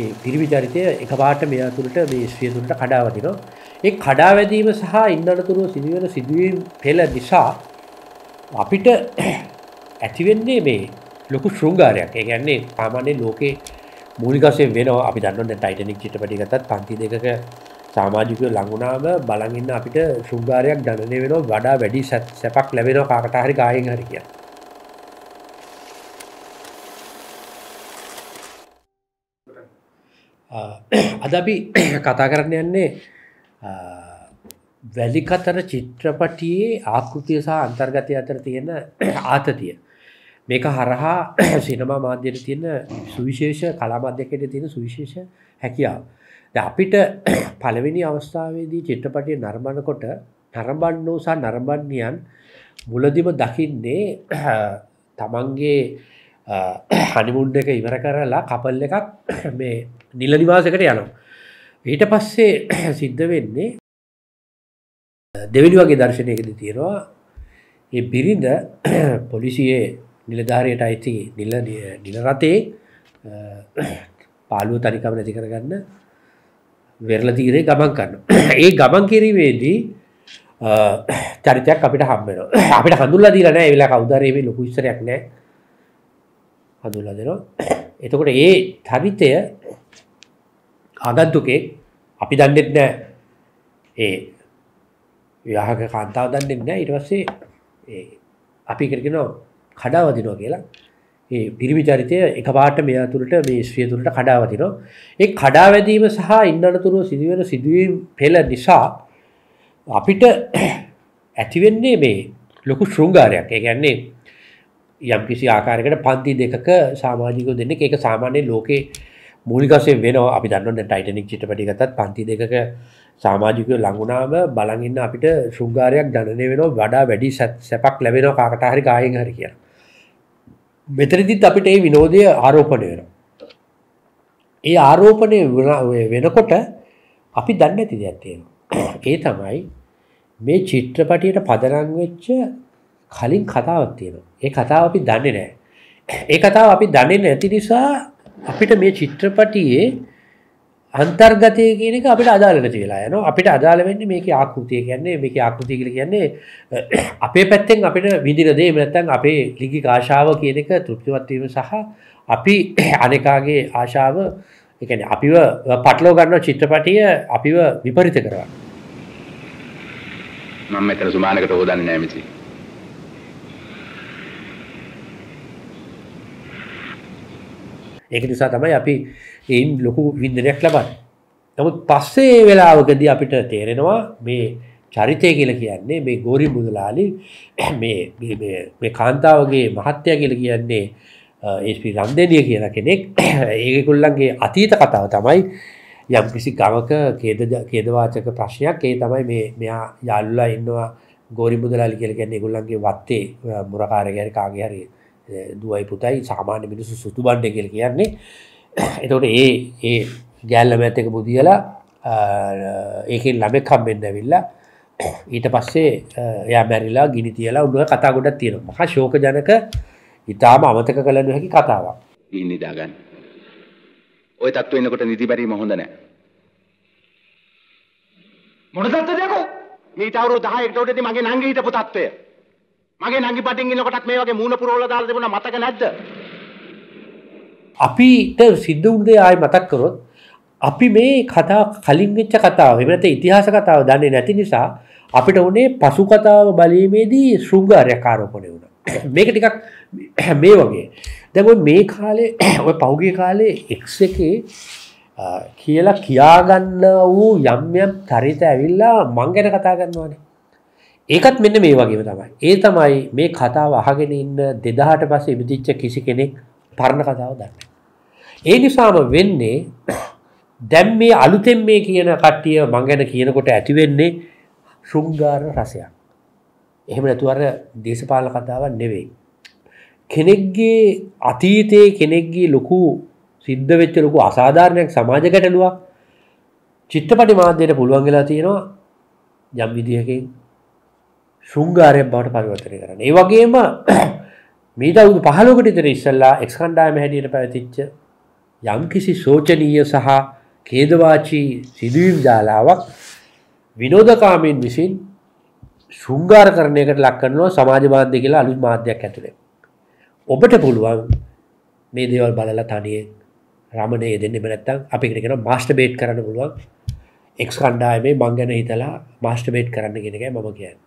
ඒ පිරිවි චරිතය එකපාට මෙයා තුළට මේ ස්විය තුළට කඩාවදිනවා. ඒ කඩාවැදීම සහ ඉන්නතුරුව සිදුවෙන සිදුවීම් පෙළ නිසා අපිට ඇතිවෙන්නේ මේ ලොකු ශෘංගාරයක් ඒ ගැන්නේ පාමාන්‍ය ලෝකේ මූලිකසය වෙනවා අපි දන්නන්න ටයිටනික් චිටපටි ගතත් පන්ති දෙකක සාමාජිකය ලඟුණාම බලඟන්න අපිට ශුංගාරයක් ගණනය වෙන වඩා වැඩි සැපක් ලැබෙන කාකටහරි ගායෙන් හරිකිය අද අපි කතා කරන්න යන්නේ වැලිකතර චිත්‍රපටයේ ආකෘතිය සහ අන්තර්ගතය අතර තියෙන ආතතිය. මේක හරහා සිනමා මාධ්‍යයට තියෙන සුවිශේෂ කලාමාධ්‍යකට තියෙන සුවිශේෂ හැකියාව. අපිට පළවෙනි අවස්ථාවේදී චිත්‍රපටය නර්මණකොට නරබන්නෝ සහ නරබන්නයන් මුලදිම දකින්නේ තමන්ගේ හනිමුන්ඩ එක ඉවර කරලා කපල් එකක් මේ නිල නිවාසකට යනවා. ඊට පස්සේ සිද්ධ වෙන්නේ දෙවැනි වගේ දර්ශනයකද තියෙනවා ඒ බිරිඳ පොලිසියේ නිලධාරයට අයිති නිල නිලරතේ පාලුව තනිකම නැති කරගන්න වෙරළ තීරේ ගමන් කරනවා. ඒ ගමන් කිරීමේදී චරිතයක් අපිට හම්බ වෙනවා. අපිට හඳුල්ලා දීලා නැහැ. ඒ වෙලාව කවුදාරේ මේ ලොකු ඉස්සරයක් නැහැ. හඳුල්ලා දෙනවා. එතකොට ඒ චරිතය ආගන්තුකේ අපි දන්නෙත් නෑ ඒ විවාහක කාන්තාව දන්නෙත් නෑ ඊට පස්සේ ඒ අපි කරගෙනවා කඩාවදිනවා කියලා ඒ පිරිමි චරිතය එකපාරට මෙයා තුළට මේ ස්ත්‍රිය තුළට කඩාවදිනවා ඒ කඩාවැදීම සහ ඉන්නතරතුරුව සිදුවෙන සිදුවීම් පෙළ නිසා අපිට ඇති වෙන්නේ මේ ලොකු ශෘංගාරයක් ඒ කියන්නේ යම් කිසි ආකාරයකට පන්ති දෙකක සමාජිකව දෙන්නේ ඒක සාමාන්‍ය ලෝකේ මූලිකසයෙන් වෙනවා අපි දන්නන්න ටයිටනික් චිටපටි ගතත් පන්ති දෙකක සාමාජිකය ලඟුණාම බලඟන්න අපිට ශුංගාරයක් ගණනය වෙන වඩා වැඩි සැපක් ලැබෙන කාකටහරි කායෙන් හරි කිය මෙතනදිත් අපිට ඒ විනෝදය ආරෝපණය වෙන ඒ ආරෝපණය වෙනකොට අපි දන්න ඇති දෙයක්ත්තියෙන ඒ තමයි මේ චිත්‍රපටියට පදරංවෙච්ච කලින් කතාවක් තියෙන ඒ කතාව අපි දන්නේ නෑ ඒ කතාව අපි දන්නේ නැති නිසා අපිට මේ චිත්‍රපටියේ අන්තර්ගතය කියන එක අපිට අදාළ නැති වෙලා යනවා අපිට අදාළ වෙන්නේ මේකේ ආකෘතිය කියන්නේ මේකේ ආකෘතිය කියලා කියන්නේ අපේ පැත්තෙන් අපිට විඳින දේ එහෙම නැත්නම් අපේ ලිංගික ආශාව කියන එක තෘප්තිමත් වීම සහ අපි අනේකාගේ ආශාව ඒ කියන්නේ අපිව පටලව ගන්න චිත්‍රපටිය අපිව විපරිත කරනවා මම මෙතන සුමානකට හොදන්නේ නැහැ මිසී ඒක නිසා තමයි අපි එයින් ලොකු වින්දනයක් ලබන්න. නමුත් පස්සේ වෙලාවකද අපිට තේරෙනවා මේ චරිතය කියල කියන්නේ මේ ගෝරි මුදලාලි මේ කාන්තාවගේ මහත්තය කියල කියන්නේ ඒපි රන්දනිය කියන කෙනෙක් ඒකුල්ලන්ගේ අතීත කතාව තමයි යම් කිසි ගමක කේදවාචක ප්‍රශ්නයක් ඒ තමයි මේ මෙයා යාල්ලා ඉන්නවා ගෝරි මුදලාලි කියල කියන්නේ ගුල්ලන්ගේ වත්තේ මුරකාරගැන කාගේ හරිය දුවයි පුතයි සාමාන්‍ය මිනිසු සුතු බණ්ඩ කියල කියන්නේ එතට ඒ ඒ ගැල්ල මැත්තක පුදියලා ඒකෙන් ළමෙක්කම් වෙන්න ඇවිල්ලා ඊට පස්සේ එය මැරිලා ගිනි තියලා උඩුව කතා ගොඩක් තියෙන මහ ශෝක ජනක ඉතාම අමතක කළන හැකි කතාවක් ඉනිදාගන්න ඔය තත්ව එන්නකොට නිති බැරීම හොඳ නෑ මොන තත්ත්වයකෝ මේ තවරු 10 එකට උඩදී මගේ නංගි හිටපු තත්ත්වය මගේ නංගි පටින් ඉන්නකොටත් මේ වගේ මූණ පුරවලා දාලා තිබුණා මතක නැද්ද? අපිට සිද්ධ වුණ දේ ආයෙ මතක් කරොත් අපි මේ කතා කලින් වෙච්ච කතාව එහෙම නැත්නම් ඉතිහාස කතාව දන්නේ නැති නිසා අපිට උනේ පසු කතාව බලීමේදී ශෘංගාරයක් ආරෝපණය වුණා. මේක ටිකක් මේ වගේ. දැන් මේ කාලේ ඔය පහුගිය කාලේ X එකේ කියලා කියාගන්න වූ යම් යම් චරිත ඇවිල්ලා මං ගැන කතා කරනවානේ. ඒකත් මෙන්න මේ වගේම තමයි. ඒ තමයි මේ කතාව අහගෙන ඉන්න 2000ට පස්සේ ඉදිච්ච කිසි කෙනෙක් පරණ කතාව දන්නේ ඒ නිසාම වෙන්නේ දැන් මේ අලුතෙන් මේ කියන කට්ටිය මං ගැන කියනකොට ඇති වෙන්නේ ශෘංගාර රසයක්. එහෙම නැතුව අර දේශපාලන කතාවක් නෙවෙයි. කෙනෙක්ගේ අතීතයේ කෙනෙක්ගේ ලොකු සිද්ධ වෙච්ච ලොකු අසාධාරණයක් සමාජ ගැටලුවක් චිත්තපටි මාධ්‍යයට පුළුවන් වෙලා තියෙනවා යම් විදිහකින් ශුංගාරයක් බවට පරිවර්තනය කරන්න. ඒ වගේම මීට අවුරුදු 15කට ඉතර ඉස්සෙල්ලා එක්ස් කණ්ඩායම හැටියට පැවතිච්ච යම්කිසි සෝචනීය සහ ඛේදවාචී සිදුවීම් ජාලාවක් විනෝදකාමීන් විසින් ශුංගාරකරණයකට ලක් කරනවා සමාජ මාධ්‍ය කියලා අලුත් මාධ්‍යයක් ඇතුලේ. ඔබට පුළුවන් මේ දේවල් බලලා තනියෙන් රමණේ යෙදෙන්න එම නැත්තම් අපි එකට කියනවා මාස්ටර්බේට් කරන්න පුළුවන්. එක්ස් කණ්ඩායමේ මං ගැන හිතලා මාස්ටර්බේට් කරන්න කියන එකයි මම කියන්නේ.